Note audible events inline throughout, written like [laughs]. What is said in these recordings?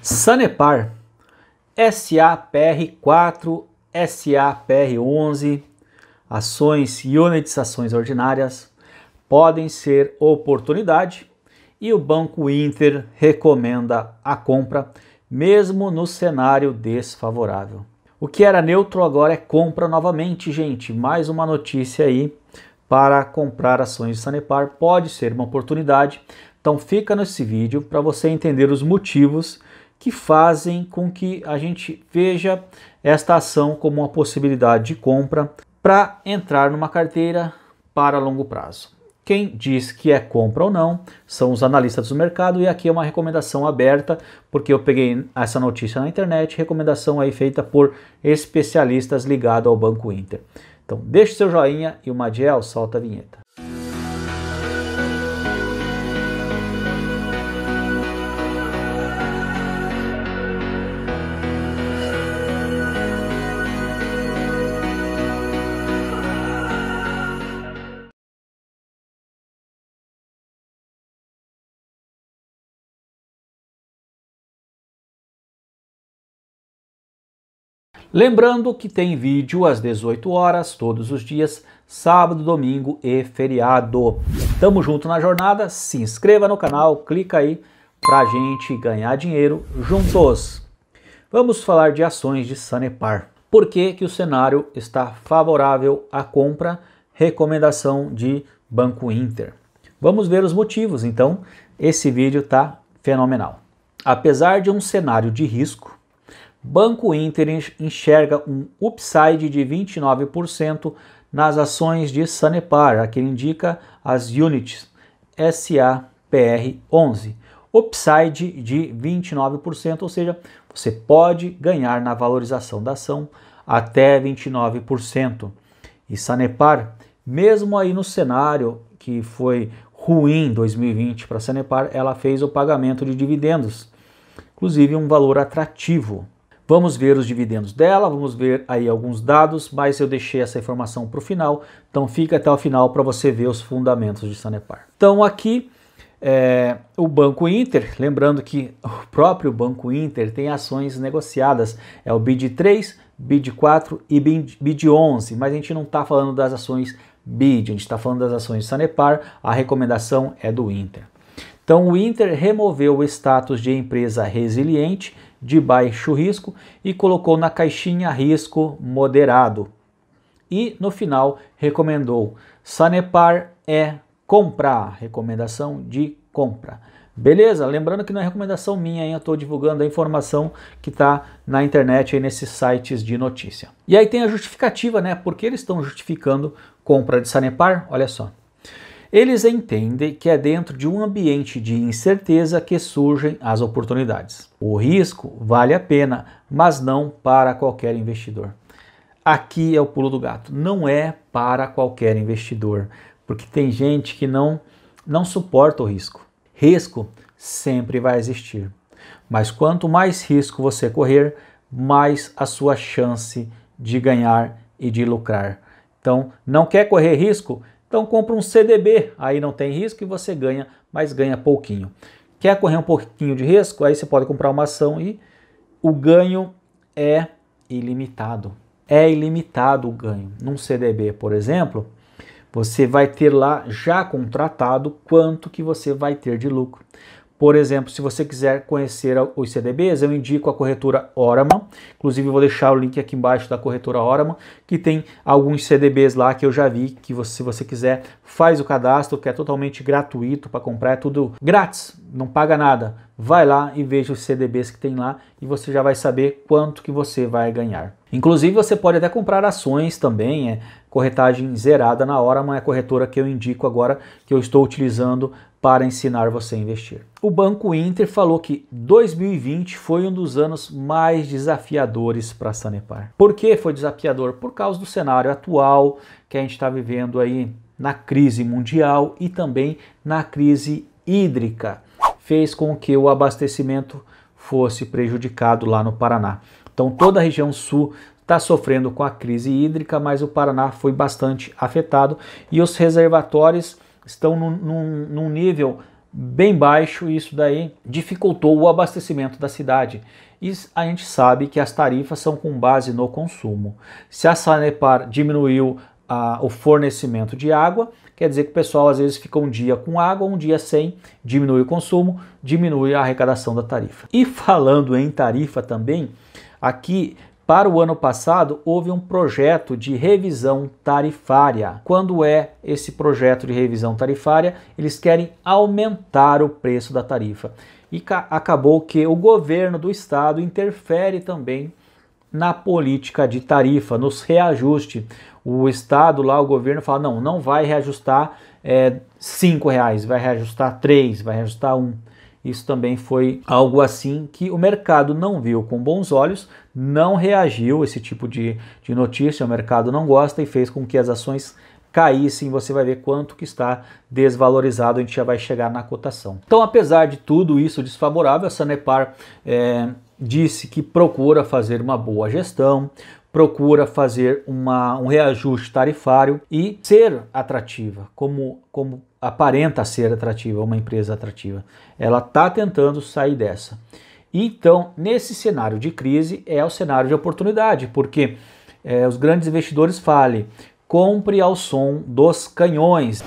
Sanepar, SAPR4, SAPR11, ações e unetizações ordinárias podem ser oportunidade e o Banco Inter recomenda a compra, mesmo no cenário desfavorável. O que era neutro agora é compra novamente, gente. Mais uma notícia aí para comprar ações de Sanepar. Pode ser uma oportunidade. Então fica nesse vídeo para você entender os motivos que fazem com que a gente veja esta ação como uma possibilidade de compra para entrar numa carteira para longo prazo. Quem diz que é compra ou não são os analistas do mercado, e aqui é uma recomendação aberta, porque eu peguei essa notícia na internet, recomendação aí feita por especialistas ligados ao Banco Inter. Então, deixe seu joinha e o Madiel solta a vinheta. Lembrando que tem vídeo às 18 horas todos os dias, sábado, domingo e feriado. Tamo junto na jornada, se inscreva no canal, clica aí para a gente ganhar dinheiro juntos. Vamos falar de ações de Sanepar. Por que, que o cenário está favorável à compra? Recomendação de Banco Inter. Vamos ver os motivos, então. Esse vídeo tá fenomenal. Apesar de um cenário de risco, Banco Inter enxerga um upside de 29% nas ações de Sanepar, a que indica as units SAPR11. Upside de 29%, ou seja, você pode ganhar na valorização da ação até 29%. E Sanepar, mesmo aí no cenário que foi ruim 2020 para Sanepar, ela fez o pagamento de dividendos, inclusive um valor atrativo. Vamos ver os dividendos dela, vamos ver aí alguns dados, mas eu deixei essa informação para o final, então fica até o final para você ver os fundamentos de Sanepar. Então aqui é, o Banco Inter, lembrando que o [laughs] próprio Banco Inter tem ações negociadas, é o BID 3, BID 4 e BID 11, mas a gente não está falando das ações BID, a gente está falando das ações Sanepar, a recomendação é do Inter. Então o Inter removeu o status de empresa resiliente de baixo risco e colocou na caixinha risco moderado. E no final recomendou Sanepar é comprar, recomendação de compra. Beleza? Lembrando que não é recomendação minha, hein? Eu estou divulgando a informação que está na internet, aí nesses sites de notícia. E aí tem a justificativa, né? Por que eles estão justificando compra de Sanepar? Olha só. Eles entendem que é dentro de um ambiente de incerteza que surgem as oportunidades. O risco vale a pena, mas não para qualquer investidor. Aqui é o pulo do gato, não é para qualquer investidor, porque tem gente que não não suporta o risco. Risco sempre vai existir, mas quanto mais risco você correr, mais a sua chance de ganhar e de lucrar. Então, não quer correr risco? Então compra um CDB, aí não tem risco e você ganha, mas ganha pouquinho. Quer correr um pouquinho de risco? Aí você pode comprar uma ação e o ganho é ilimitado. É ilimitado o ganho. Num CDB, por exemplo, você vai ter lá já contratado quanto que você vai ter de lucro. Por exemplo, se você quiser conhecer os CDBs, eu indico a corretora Oraman. Inclusive, vou deixar o link aqui embaixo da corretora Oraman, que tem alguns CDBs lá que eu já vi, que você, se você quiser, faz o cadastro, que é totalmente gratuito para comprar, é tudo grátis, não paga nada. Vai lá e veja os CDBs que tem lá e você já vai saber quanto que você vai ganhar. Inclusive, você pode até comprar ações também, é, corretagem zerada na hora, mas é a corretora que eu indico agora, que eu estou utilizando para ensinar você a investir. O Banco Inter falou que 2020 foi um dos anos mais desafiadores para a Sanepar. Por que foi desafiador? Por causa do cenário atual que a gente está vivendo aí na crise mundial e também na crise hídrica. Fez com que o abastecimento fosse prejudicado lá no Paraná. Então, toda a região sul está sofrendo com a crise hídrica, mas o Paraná foi bastante afetado e os reservatórios estão num, num, num nível bem baixo e isso daí dificultou o abastecimento da cidade. E a gente sabe que as tarifas são com base no consumo. Se a Sanepar diminuiu o fornecimento de água, quer dizer que o pessoal às vezes fica um dia com água, um dia sem, diminui o consumo, diminui a arrecadação da tarifa. E falando em tarifa também, aqui para o ano passado, houve um projeto de revisão tarifária. Quando é esse projeto de revisão tarifária? Eles querem aumentar o preço da tarifa. E acabou que o governo do estado interfere também na política de tarifa, nos reajuste. O estado lá, o governo fala, não, não vai reajustar é, cinco reais, vai reajustar três, vai reajustar um. Isso também foi algo assim que o mercado não viu com bons olhos, não reagiu esse tipo de, de notícia, o mercado não gosta e fez com que as ações caíssem. você vai ver quanto que está desvalorizado, a gente já vai chegar na cotação. Então, apesar de tudo isso desfavorável, a Sanepar é, disse que procura fazer uma boa gestão, procura fazer uma, um reajuste tarifário e ser atrativa como, como aparenta ser atrativa, uma empresa atrativa. Ela está tentando sair dessa. Então, nesse cenário de crise, é o cenário de oportunidade, porque é, os grandes investidores falem, compre ao som dos canhões.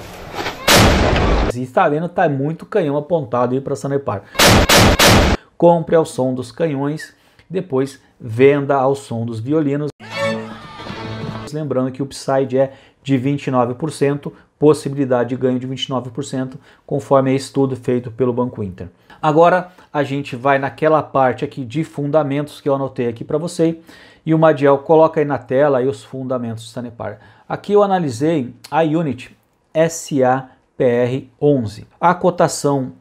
E está vendo, está muito canhão apontado aí para Sanepar. Compre ao som dos canhões, depois venda ao som dos violinos. Lembrando que o upside é de 29%, possibilidade de ganho de 29%, conforme é estudo feito pelo Banco Inter. Agora a gente vai naquela parte aqui de fundamentos que eu anotei aqui para você e o Madiel coloca aí na tela aí os fundamentos do Sanepar. Aqui eu analisei a Unit SAPR11. A cotação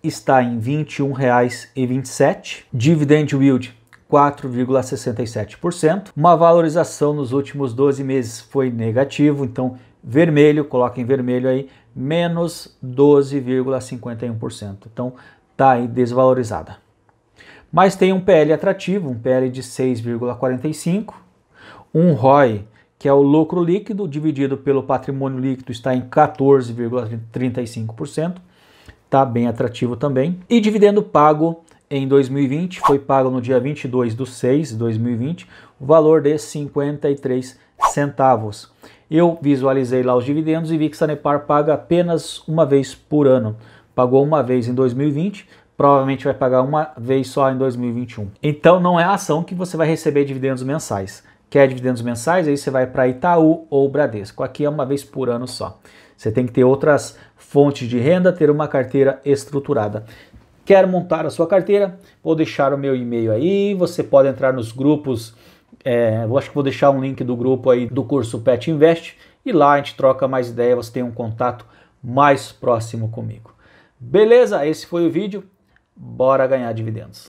está em R$ 21,27, dividend yield 4,67%. Uma valorização nos últimos 12 meses foi negativo, então vermelho, coloca em vermelho aí, menos 12,51%. Então tá aí desvalorizada. Mas tem um PL atrativo, um PL de 6,45, um ROI, que é o lucro líquido dividido pelo patrimônio líquido, está em 14,35%, tá bem atrativo também, e dividendo pago em 2020 foi pago no dia 22 de 6 de 2020 o valor de 53 centavos. Eu visualizei lá os dividendos e vi que Sanepar paga apenas uma vez por ano. Pagou uma vez em 2020, provavelmente vai pagar uma vez só em 2021. Então não é a ação que você vai receber dividendos mensais. Quer dividendos mensais? Aí você vai para Itaú ou Bradesco. Aqui é uma vez por ano só. Você tem que ter outras fontes de renda, ter uma carteira estruturada. Quer montar a sua carteira? Vou deixar o meu e-mail aí. Você pode entrar nos grupos. É, eu acho que vou deixar um link do grupo aí do curso Pet Invest e lá a gente troca mais ideia. Você tem um contato mais próximo comigo. Beleza? Esse foi o vídeo. Bora ganhar dividendos.